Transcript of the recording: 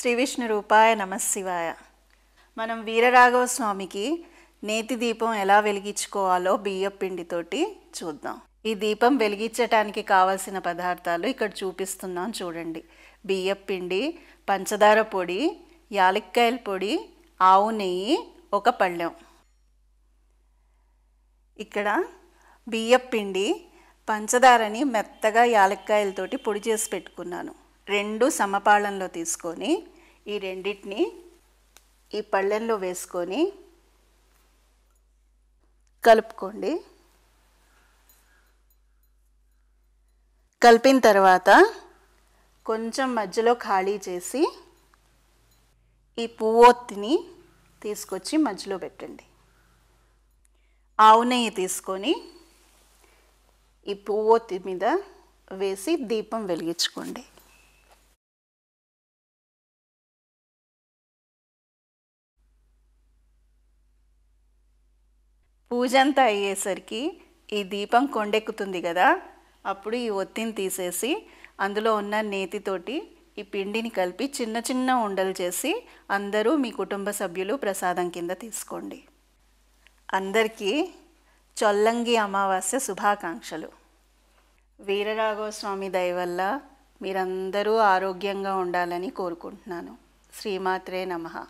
శ్రీ విష్ణు రూపాయ నమశివాయ మనం వీరరాఘవ స్వామికి నేతి దీపం ఎలా వెలిగించుకోవాలో బియ్యపిండితోటి చూద్దాం ఈ దీపం వెలిగించటానికి కావలసిన పదార్థాలు ఇక్కడ చూపిస్తున్నాం చూడండి బియ్యపిండి పంచదార పొడి యాలక్కాయల పొడి ఆవు నెయ్యి ఒక పళ్ళెం ఇక్కడ బియ్యపిండి పంచదారని మెత్తగా యాలక్కాయలతోటి పొడి చేసి పెట్టుకున్నాను రెండు సమపాళంలో తీసుకొని ఈ రెండింటిని ఈ పళ్ళెంలో వేసుకొని కలుపుకోండి కలిపిన తర్వాత కొంచెం మధ్యలో ఖాళీ చేసి ఈ పువ్వొత్తిని తీసుకొచ్చి మధ్యలో పెట్టండి ఆవు నెయ్యి తీసుకొని ఈ పువ్వొత్తి మీద వేసి దీపం వెలిగించుకోండి పూజ అంతా అయ్యేసరికి ఈ దీపం కొండెక్కుతుంది కదా అప్పుడు ఈ ఒత్తిని తీసేసి అందులో ఉన్న నేతితోటి ఈ పిండిని కలిపి చిన్న చిన్న ఉండలు చేసి అందరూ మీ కుటుంబ సభ్యులు ప్రసాదం కింద తీసుకోండి అందరికీ చొల్లంగి అమావాస్య శుభాకాంక్షలు వీరరాఘవస్వామి దయ వల్ల మీరందరూ ఆరోగ్యంగా ఉండాలని కోరుకుంటున్నాను శ్రీమాత్రే నమః